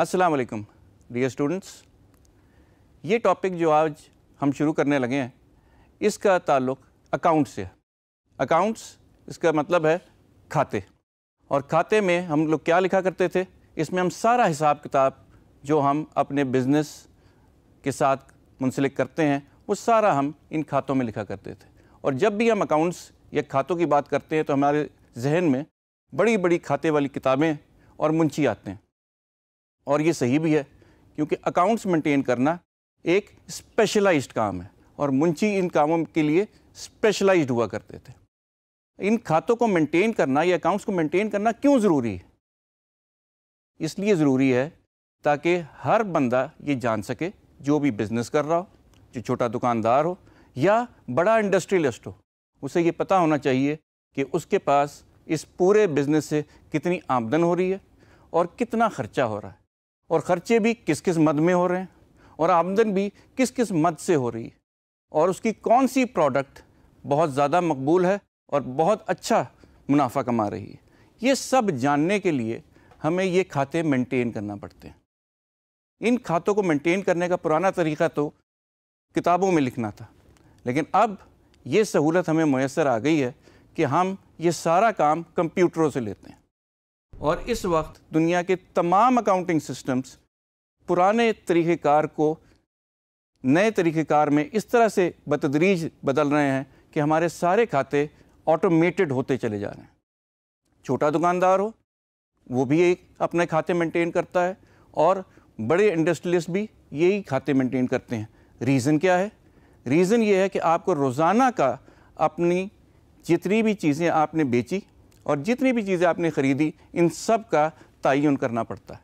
अस्सलाम वालेकुम dear students ये टॉपिक जो आज हम शुरू करने लगे हैं इसका ताल्लुक अकाउंट से है अकाउंट्स इसका मतलब है खाते और खाते में हम लोग क्या लिखा करते थे इसमें हम सारा हिसाब किताब जो हम अपने बिज़नेस के साथ मुंसलिक करते हैं वो सारा हम इन खातों में लिखा करते थे और जब भी हम अकाउंट्स या खातों की बात करते हैं तो हमारे जहन में बड़ी बड़ी खाते वाली किताबें और मुंशी आते हैं और ये सही भी है क्योंकि अकाउंट्स मेंटेन करना एक स्पेशलाइज्ड काम है और मुंशी इन कामों के लिए स्पेशलाइज्ड हुआ करते थे इन खातों को मेंटेन करना या अकाउंट्स को मेंटेन करना क्यों ज़रूरी है इसलिए ज़रूरी है ताकि हर बंदा ये जान सके जो भी बिज़नेस कर रहा हो जो छोटा दुकानदार हो या बड़ा इंडस्ट्रियलिस्ट हो उसे ये पता होना चाहिए कि उसके पास इस पूरे बिज़नेस से कितनी आमदन हो रही है और कितना ख़र्चा हो रहा है और ख़र्चे भी किस किस मद में हो रहे हैं और आमदन भी किस किस मद से हो रही है और उसकी कौन सी प्रोडक्ट बहुत ज़्यादा मकबूल है और बहुत अच्छा मुनाफा कमा रही है ये सब जानने के लिए हमें ये खाते मेंटेन करना पड़ते हैं इन खातों को मेंटेन करने का पुराना तरीका तो किताबों में लिखना था लेकिन अब ये सहूलत हमें मैसर आ गई है कि हम ये सारा काम कंप्यूटरों से लेते हैं और इस वक्त दुनिया के तमाम अकाउंटिंग सिस्टम्स पुराने तरीक़ेकार को नए तरीक़ेकार में इस तरह से बतदरीज बदल रहे हैं कि हमारे सारे खाते ऑटोमेटेड होते चले जा रहे हैं छोटा दुकानदार हो वो भी एक अपने खाते मेंटेन करता है और बड़े इंडस्ट्रियलिस्ट भी यही खाते मेंटेन करते हैं रीज़न क्या है रीज़न ये है कि आपको रोज़ाना का अपनी जितनी भी चीज़ें आपने बेची और जितनी भी चीज़ें आपने ख़रीदी इन सब का तयन करना पड़ता है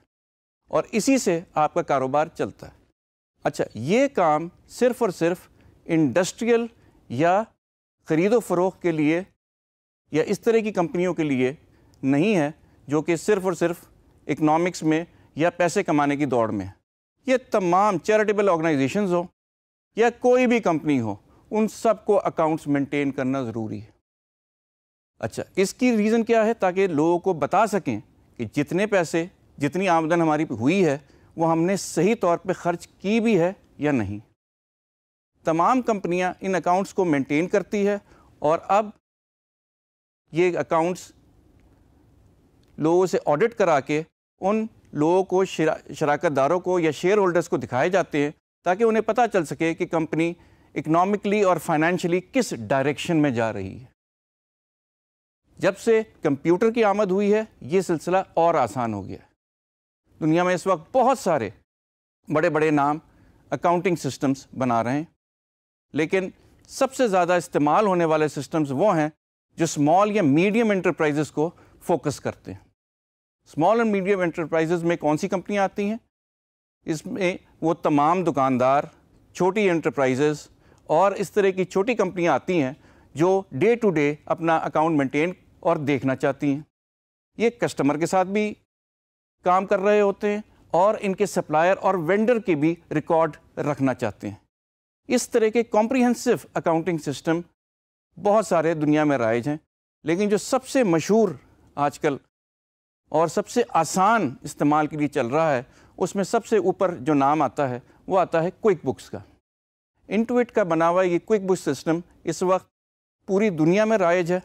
और इसी से आपका कारोबार चलता है अच्छा ये काम सिर्फ़ और सिर्फ इंडस्ट्रियल या ख़रीदो फरोख के लिए या इस तरह की कंपनियों के लिए नहीं है जो कि सिर्फ़ और सिर्फ इकनॉमिक्स में या पैसे कमाने की दौड़ में है ये तमाम चैरिटेबल ऑर्गेनाइजेशंस हो या कोई भी कंपनी हो उन सबको अकाउंट्स मेंटेन करना ज़रूरी है अच्छा इसकी रीज़न क्या है ताकि लोगों को बता सकें कि जितने पैसे जितनी आमदन हमारी हुई है वो हमने सही तौर पे खर्च की भी है या नहीं तमाम कंपनियां इन अकाउंट्स को मेंटेन करती है और अब ये अकाउंट्स लोगों से ऑडिट करा के उन लोगों को शरा, शराकत दारों को या शेयर होल्डर्स को दिखाए जाते हैं ताकि उन्हें पता चल सके कि कंपनी इकनॉमिकली और फाइनेंशियली किस डायरेक्शन में जा रही है जब से कंप्यूटर की आमद हुई है ये सिलसिला और आसान हो गया दुनिया में इस वक्त बहुत सारे बड़े बड़े नाम अकाउंटिंग सिस्टम्स बना रहे हैं लेकिन सबसे ज़्यादा इस्तेमाल होने वाले सिस्टम्स वो हैं जो स्मॉल या मीडियम इंटरप्राइजेस को फोकस करते हैं स्मॉल एंड मीडियम इंटरप्राइजेस में कौन सी कंपनियाँ आती हैं इसमें वो तमाम दुकानदार छोटी इंटरप्राइजेज़ और इस तरह की छोटी कंपनियाँ आती हैं जो डे टू डे अपना अकाउंट मेंटेन और देखना चाहती हैं ये कस्टमर के साथ भी काम कर रहे होते हैं और इनके सप्लायर और वेंडर के भी रिकॉर्ड रखना चाहते हैं इस तरह के कॉम्प्रिहेंसिव अकाउंटिंग सिस्टम बहुत सारे दुनिया में राइज हैं लेकिन जो सबसे मशहूर आजकल और सबसे आसान इस्तेमाल के लिए चल रहा है उसमें सबसे ऊपर जो नाम आता है वो आता है क्विक बुक्स का इंटुइट का बना हुआ ये क्विक बुक सिस्टम इस वक्त पूरी दुनिया में राइज है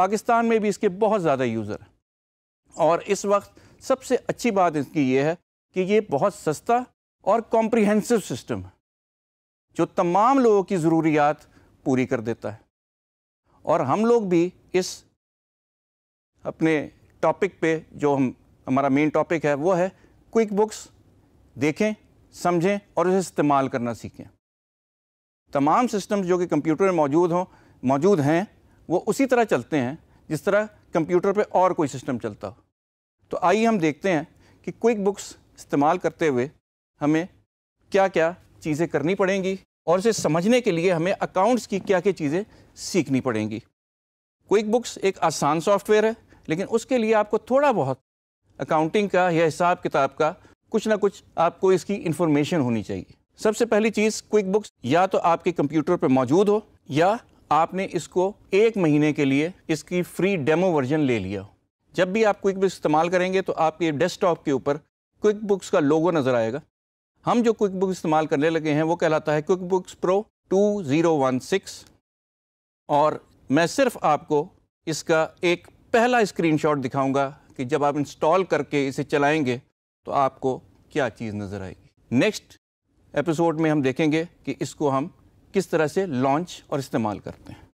पाकिस्तान में भी इसके बहुत ज़्यादा यूज़र हैं और इस वक्त सबसे अच्छी बात इसकी ये है कि ये बहुत सस्ता और कॉम्प्रिहेंसिव सिस्टम है जो तमाम लोगों की ज़रूरियात पूरी कर देता है और हम लोग भी इस अपने टॉपिक पे जो हम हमारा मेन टॉपिक है वो है क्विक बुक्स देखें समझें और उसे इस्तेमाल करना सीखें तमाम सिस्टम्स जो कि कंप्यूटर में मौजूद हों मौजूद हैं वो उसी तरह चलते हैं जिस तरह कंप्यूटर पे और कोई सिस्टम चलता हो तो आइए हम देखते हैं कि क्विक बुक्स इस्तेमाल करते हुए हमें क्या क्या चीज़ें करनी पड़ेंगी और इसे समझने के लिए हमें अकाउंट्स की क्या क्या चीज़ें सीखनी पड़ेंगी क्विक बुक्स एक आसान सॉफ्टवेयर है लेकिन उसके लिए आपको थोड़ा बहुत अकाउंटिंग का या हिसाब किताब का कुछ ना कुछ आपको इसकी इन्फॉर्मेशन होनी चाहिए सबसे पहली चीज़ क्विक बुक्स या तो आपके कंप्यूटर पर मौजूद हो या आपने इसको एक महीने के लिए इसकी फ्री डेमो वर्जन ले लिया जब भी आप क्विक बुक्स इस्तेमाल करेंगे तो आपके डेस्कटॉप के ऊपर क्विक बुक्स का लोगो नज़र आएगा हम जो क्विक बुक इस्तेमाल करने लगे हैं वो कहलाता है क्विक बुक्स प्रो 2016 और मैं सिर्फ आपको इसका एक पहला स्क्रीनशॉट दिखाऊंगा कि जब आप इंस्टॉल करके इसे चलाएंगे तो आपको क्या चीज़ नज़र आएगी नेक्स्ट एपिसोड में हम देखेंगे कि इसको हम किस तरह से लॉन्च और इस्तेमाल करते हैं